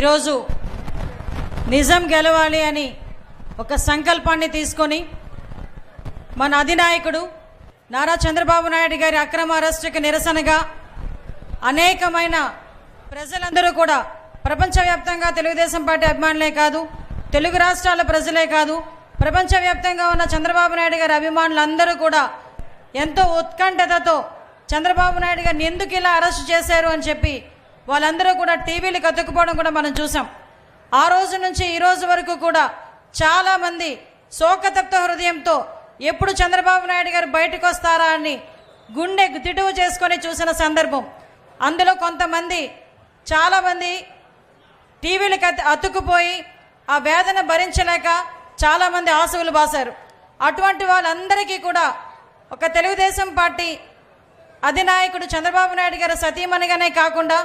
ఈరోజు నిజం గెలవాలి అని ఒక సంకల్పాన్ని తీసుకొని మన అధినాయకుడు నారా చంద్రబాబు నాయుడు గారి అక్రమ అరెస్టుకి నిరసనగా అనేకమైన ప్రజలందరూ కూడా ప్రపంచవ్యాప్తంగా తెలుగుదేశం పార్టీ అభిమానులే కాదు తెలుగు రాష్ట్రాల ప్రజలే కాదు ప్రపంచవ్యాప్తంగా ఉన్న చంద్రబాబు నాయుడు గారి అభిమానులందరూ కూడా ఎంతో ఉత్కంఠతతో చంద్రబాబు నాయుడు గారిని ఎందుకు ఇలా అరెస్ట్ చేశారు అని చెప్పి వాళ్ళందరూ కూడా టీవీలకు అతుక్కుపోవడం కూడా మనం చూసాం ఆ రోజు నుంచి ఈ రోజు వరకు కూడా చాలామంది శోకతప్త హృదయంతో ఎప్పుడు చంద్రబాబు నాయుడు గారు బయటకు వస్తారా అని గుండె తిటువు చేసుకొని చూసిన సందర్భం అందులో కొంతమంది చాలామంది టీవీలకు అతుక్కుపోయి ఆ వేదన భరించలేక చాలామంది ఆశువులు బాసారు అటువంటి వాళ్ళందరికీ కూడా ఒక తెలుగుదేశం పార్టీ అధినాయకుడు చంద్రబాబు నాయుడు గారు సతీమణిగానే కాకుండా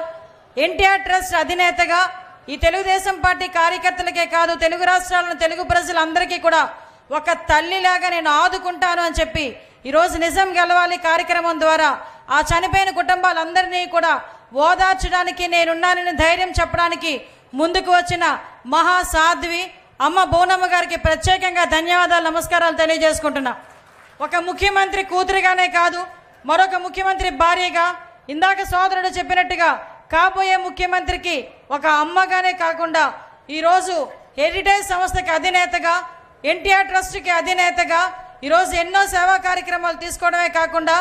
ఎన్టీఆర్ ట్రస్ట్ అధినేతగా ఈ తెలుగుదేశం పార్టీ కార్యకర్తలకే కాదు తెలుగు రాష్ట్రాలను తెలుగు ప్రజలందరికీ కూడా ఒక తల్లిలాగా నేను ఆదుకుంటాను అని చెప్పి ఈరోజు నిజం గెలవాలి కార్యక్రమం ద్వారా ఆ చనిపోయిన కుటుంబాలందరినీ కూడా ఓదార్చడానికి నేనున్నానని ధైర్యం చెప్పడానికి ముందుకు వచ్చిన మహా సాధ్వి అమ్మ బోనమ్మ గారికి ప్రత్యేకంగా ధన్యవాదాలు నమస్కారాలు తెలియజేసుకుంటున్నా ఒక ముఖ్యమంత్రి కూతురుగానే కాదు మరొక ముఖ్యమంత్రి భార్యగా ఇందాక సోదరుడు చెప్పినట్టుగా కాబోయే ముఖ్యమంత్రికి ఒక అమ్మగానే కాకుండా ఈరోజు హెరిటేజ్ సంస్థకి అధినేతగా ఎన్టీఆర్ ట్రస్ట్కి అధినేతగా ఈరోజు ఎన్నో సేవా కార్యక్రమాలు తీసుకోవడమే కాకుండా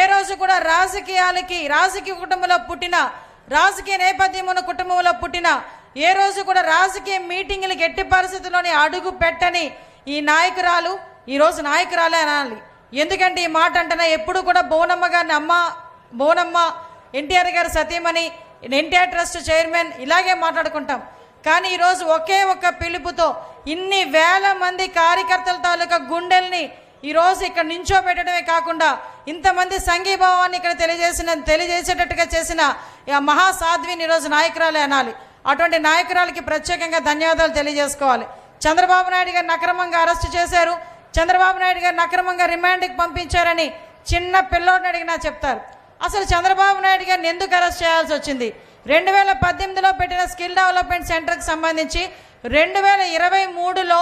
ఏ రోజు కూడా రాజకీయాలకి రాజకీయ కుటుంబంలో పుట్టిన రాజకీయ నేపథ్యం ఉన్న కుటుంబంలో పుట్టిన ఏ రోజు కూడా రాజకీయ మీటింగులకు ఎట్టి పరిస్థితుల్లోని అడుగు పెట్టని ఈ నాయకురాలు ఈరోజు నాయకురాలే అనాలి ఎందుకంటే ఈ మాట అంటేనే ఎప్పుడు కూడా బోనమ్మ గారిని అమ్మ బోనమ్మ ఎన్టీఆర్ గారు సతీమణి ఎన్టీఆర్ ట్రస్ట్ చైర్మన్ ఇలాగే మాట్లాడుకుంటాం కానీ ఈరోజు ఒకే ఒక్క పిలుపుతో ఇన్ని వేల మంది కార్యకర్తల తాలూకా గుండెల్ని ఈరోజు ఇక్కడ నించోబెట్టడమే కాకుండా ఇంతమంది సంఘీభావాన్ని ఇక్కడ తెలియజేసిన తెలియజేసేటట్టుగా చేసిన మహాసాధ్విని ఈరోజు నాయకురాలే అనాలి అటువంటి నాయకురాలకి ప్రత్యేకంగా ధన్యవాదాలు తెలియజేసుకోవాలి చంద్రబాబు నాయుడు గారిని అక్రమంగా అరెస్టు చేశారు చంద్రబాబు నాయుడు గారిని అక్రమంగా రిమాండ్కి పంపించారని చిన్న పిల్లోడిని అడిగినా చెప్తారు అసలు చంద్రబాబు నాయుడు గారిని ఎందుకు అరెస్ట్ చేయాల్సి వచ్చింది రెండు వేల పద్దెనిమిదిలో పెట్టిన స్కిల్ డెవలప్మెంట్ సెంటర్కి సంబంధించి రెండు వేల ఇరవై మూడులో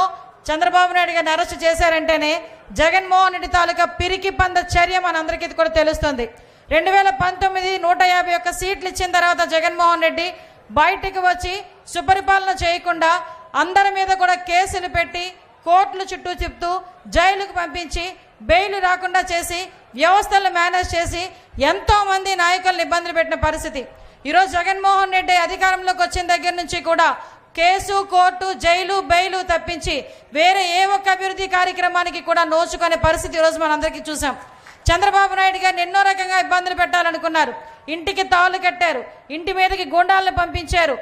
చంద్రబాబు నాయుడు గారిని అరెస్ట్ చేశారంటేనే జగన్మోహన్ రెడ్డి తాలూకా పిరికి పంద చర్య మనందరికీ కూడా తెలుస్తుంది రెండు వేల పంతొమ్మిది నూట యాభై ఒక్క సీట్లు ఇచ్చిన తర్వాత జగన్మోహన్ రెడ్డి బయటికి వచ్చి సుపరిపాలన చేయకుండా అందరి మీద కూడా కేసులు పెట్టి కోర్టులు చుట్టూ చెప్తూ జైలుకు పంపించి బెయిల్ రాకుండా చేసి వ్యవస్థలను మేనేజ్ చేసి ఎంతోమంది నాయకులను ఇబ్బందులు పెట్టిన పరిస్థితి ఈరోజు జగన్మోహన్ రెడ్డి అధికారంలోకి వచ్చిన దగ్గర నుంచి కూడా కేసు కోర్టు జైలు బెయిలు తప్పించి వేరే ఏ ఒక్క అభివృద్ధి కార్యక్రమానికి కూడా నోచుకునే పరిస్థితి ఈరోజు మనందరికీ చూసాం చంద్రబాబు నాయుడు గారిని ఎన్నో రకంగా ఇబ్బందులు పెట్టాలనుకున్నారు ఇంటికి తాళ్ళు కట్టారు ఇంటి మీదకి గుండాలను పంపించారు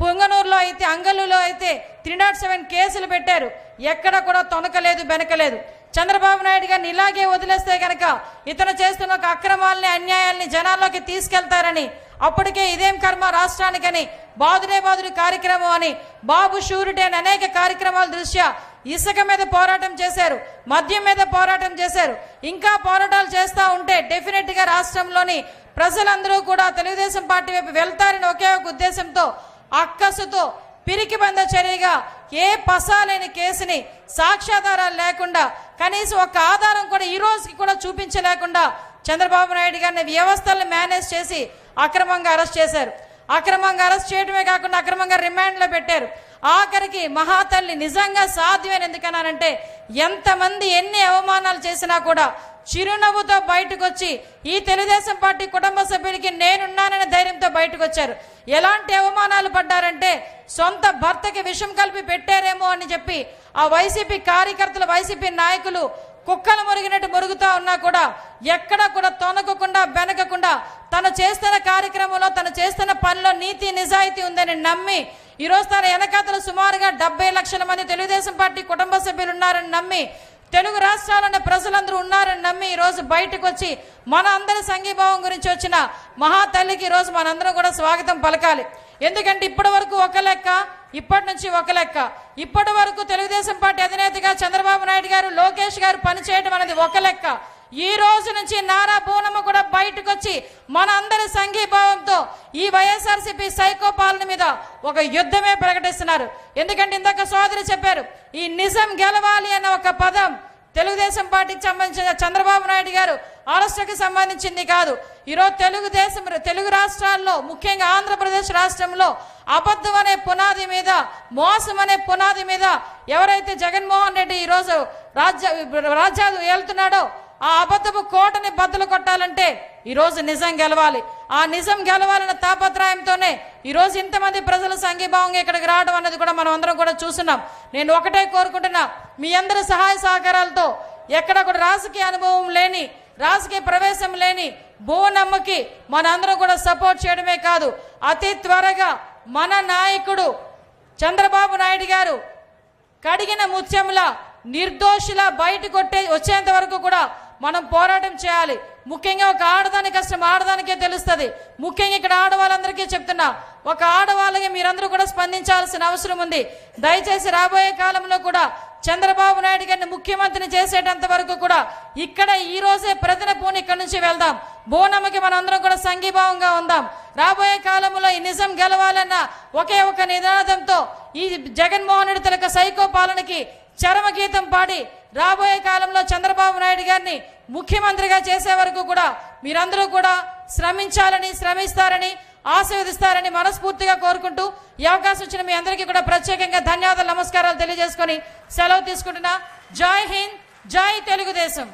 పొంగనూరులో అయితే అంగలులో అయితే త్రీ నాట్ సెవెన్ కేసులు పెట్టారు ఎక్కడ కూడా తొనకలేదు బెనకలేదు చంద్రబాబు నాయుడు గారిని ఇలాగే వదిలేస్తే కనుక ఇతను చేస్తున్న ఒక అక్రమాలని అన్యాయాల్ని జనాల్లోకి తీసుకెళ్తారని అప్పటికే ఇదేం కర్మ రాష్ట్రానికని బాదునే బాదుడు కార్యక్రమం అని బాబు షూరిటీ అని అనేక కార్యక్రమాల దృష్ట్యా ఇసుక మీద పోరాటం చేశారు మద్యం మీద పోరాటం చేశారు ఇంకా పోరాటాలు చేస్తూ ఉంటే డెఫినెట్గా రాష్ట్రంలోని ప్రజలందరూ కూడా తెలుగుదేశం పార్టీ వైపు వెళ్తారని ఒకే ఒక ఉద్దేశంతో అక్కసుతో పిరికి బంద చర్యగా ఏ పసాలేని కేసుని సాక్ష్యాధారాలు లేకుండా కనీసం ఒక ఆధారం కూడా ఈ రోజుకి కూడా చూపించలేకుండా చంద్రబాబు నాయుడు గారిని వ్యవస్థలను మేనేజ్ చేసి అక్రమంగా అరెస్ట్ చేశారు అక్రమంగా అరెస్ట్ చేయడమే కాకుండా అక్రమంగా రిమాండ్లో పెట్టారు ఆఖరికి మహాతల్లి నిజంగా సాధ్యమైన ఎందుకన్నానంటే ఎంతమంది ఎన్ని అవమానాలు చేసినా కూడా చిరునవ్వుతో బయటకు వచ్చి ఈ తెలుగుదేశం పార్టీ కుటుంబ సభ్యులకి నేనున్నాననే ధైర్యంతో బయటకు వచ్చారు ఎలాంటి అవమానాలు పడ్డారంటే సొంత భర్తకి విషం కలిపి పెట్టారేమో అని చెప్పి ఆ వైసీపీ కార్యకర్తలు వైసీపీ నాయకులు కుక్కలు మురిగినట్టు మురుగుతా ఉన్నా కూడా ఎక్కడ కూడా తొనకకుండా వెనకకుండా తను చేస్తున్న కార్యక్రమంలో తను చేస్తున్న పనిలో నీతి నిజాయితీ ఉందని నమ్మి ఈరోజు తన వెనకాతలు సుమారుగా డెబ్బై లక్షల మంది తెలుగుదేశం పార్టీ కుటుంబ సభ్యులు ఉన్నారని నమ్మి తెలుగు రాష్ట్రాలనే ప్రజలందరూ ఉన్నారని నమ్మి ఈరోజు బయటకు వచ్చి మన అందరి సంఘీభావం గురించి వచ్చిన మహాతల్లికి ఈరోజు మనందరం కూడా స్వాగతం పలకాలి ఎందుకంటే ఇప్పటి వరకు ఒక లెక్క ఇప్పటి నుంచి ఒక లెక్క ఇప్పటి వరకు తెలుగుదేశం పార్టీ అధినేతగా చంద్రబాబు నాయుడు గారు లోకేష్ గారు పనిచేయడం అనేది ఒక లెక్క ఈ రోజు నుంచి నారా పూనమ్మ కూడా బయటకు వచ్చి మనందరి సంఘీభావంతో ఈ వైఎస్ఆర్సీపీ సైకో పాలన మీద ఒక యుద్ధమే ప్రకటిస్తున్నారు ఎందుకంటే ఇందాక సోదరి చెప్పారు ఈ నిజం గెలవాలి అన్న ఒక పదం తెలుగుదేశం పార్టీకి సంబంధించిన చంద్రబాబు నాయుడు గారు ఆలస్యకు సంబంధించింది కాదు ఈరోజు తెలుగుదేశం తెలుగు రాష్ట్రాల్లో ముఖ్యంగా ఆంధ్రప్రదేశ్ రాష్ట్రంలో అబద్ధం అనే పునాది మీద మోసం అనే పునాది మీద ఎవరైతే జగన్మోహన్ రెడ్డి ఈరోజు రాజ్య రాజ్యాలు వెళ్తున్నాడో ఆ అబద్ధపు కోటని బద్దలు కొట్టాలంటే ఈరోజు నిజం గెలవాలి ఆ నిజం గెలవాలన్న ఈ ఈరోజు ఇంతమంది ప్రజల సంఘీభావంగా ఇక్కడికి రావడం అన్నది కూడా మనం అందరం కూడా చూస్తున్నాం నేను ఒకటే కోరుకుంటున్నా మీ అందరి సహాయ సహకారాలతో ఎక్కడ కూడా రాజకీయ అనుభవం లేని రాజకీయ ప్రవేశం లేని భువనమ్మకి మనందరం కూడా సపోర్ట్ చేయడమే కాదు అతి త్వరగా మన నాయకుడు చంద్రబాబు నాయుడు గారు కడిగిన ముత్యముల నిర్దోషుల బయటకు వచ్చేంత వరకు కూడా మనం పోరాటం చేయాలి ముఖ్యంగా ఒక ఆడదాని కష్టం ఆడదానికే తెలుస్తుంది ముఖ్యంగా ఇక్కడ ఆడవాళ్ళందరికీ చెప్తున్నా ఒక ఆడవాళ్ళకి మీరందరూ కూడా స్పందించాల్సిన అవసరం ఉంది దయచేసి రాబోయే కాలంలో కూడా చంద్రబాబు నాయుడు గారిని ముఖ్యమంత్రిని చేసేటంత వరకు కూడా ఇక్కడ ఈ రోజే ప్రజల పోని ఇక్కడి నుంచి వెళ్దాం బోనమ్మకి మనందరం కూడా సంఘీభావంగా ఉందాం రాబోయే కాలంలో ఈ నిజం గెలవాలన్న ఒకే ఒక నినాదంతో ఈ జగన్మోహన్ రెడ్డి తలక సైకో పాలనకి చరమగీతం పాడి రాబోయే కాలంలో చంద్రబాబు నాయుడు గారిని ముఖ్యమంత్రిగా చేసే వరకు కూడా మీరందరూ కూడా శ్రమించాలని శ్రమిస్తారని ఆశీర్వదిస్తారని మనస్ఫూర్తిగా కోరుకుంటూ ఈ అవకాశం వచ్చిన మీ అందరికీ కూడా ప్రత్యేకంగా ధన్యవాదాలు నమస్కారాలు తెలియజేసుకొని సెలవు తీసుకుంటున్నా జై హింద్ జై తెలుగుదేశం